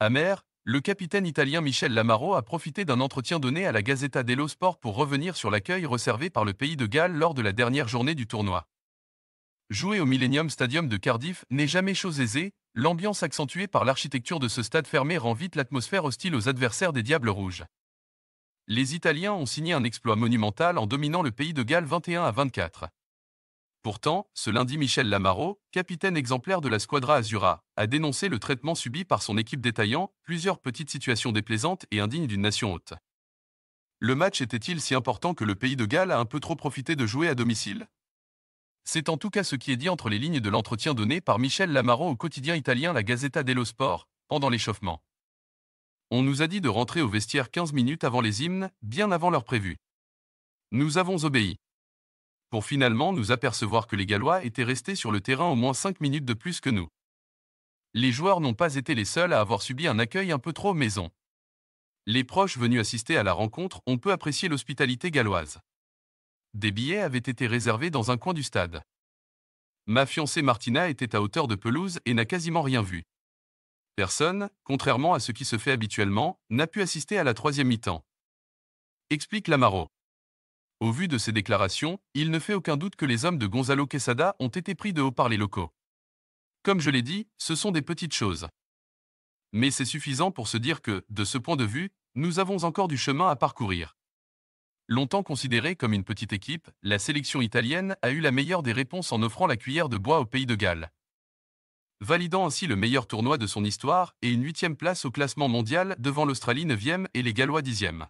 Amer, le capitaine italien Michel Lamaro a profité d'un entretien donné à la Gazzetta dello Sport pour revenir sur l'accueil réservé par le pays de Galles lors de la dernière journée du tournoi. Jouer au Millennium Stadium de Cardiff n'est jamais chose aisée, l'ambiance accentuée par l'architecture de ce stade fermé rend vite l'atmosphère hostile aux adversaires des Diables Rouges. Les Italiens ont signé un exploit monumental en dominant le pays de Galles 21 à 24. Pourtant, ce lundi, Michel Lamaro, capitaine exemplaire de la Squadra Azura, a dénoncé le traitement subi par son équipe détaillant plusieurs petites situations déplaisantes et indignes d'une nation haute. Le match était-il si important que le pays de Galles a un peu trop profité de jouer à domicile C'est en tout cas ce qui est dit entre les lignes de l'entretien donné par Michel Lamaro au quotidien italien La Gazzetta dello Sport, pendant l'échauffement. On nous a dit de rentrer au vestiaire 15 minutes avant les hymnes, bien avant l'heure prévue. Nous avons obéi pour finalement nous apercevoir que les Gallois étaient restés sur le terrain au moins 5 minutes de plus que nous. Les joueurs n'ont pas été les seuls à avoir subi un accueil un peu trop maison. Les proches venus assister à la rencontre ont peu apprécié l'hospitalité galloise. Des billets avaient été réservés dans un coin du stade. Ma fiancée Martina était à hauteur de pelouse et n'a quasiment rien vu. Personne, contrairement à ce qui se fait habituellement, n'a pu assister à la troisième mi-temps. Explique Lamaro. Au vu de ces déclarations, il ne fait aucun doute que les hommes de Gonzalo Quesada ont été pris de haut par les locaux. Comme je l'ai dit, ce sont des petites choses. Mais c'est suffisant pour se dire que, de ce point de vue, nous avons encore du chemin à parcourir. Longtemps considérée comme une petite équipe, la sélection italienne a eu la meilleure des réponses en offrant la cuillère de bois au pays de Galles. Validant ainsi le meilleur tournoi de son histoire et une huitième place au classement mondial devant l'Australie 9e et les Gallois 10e.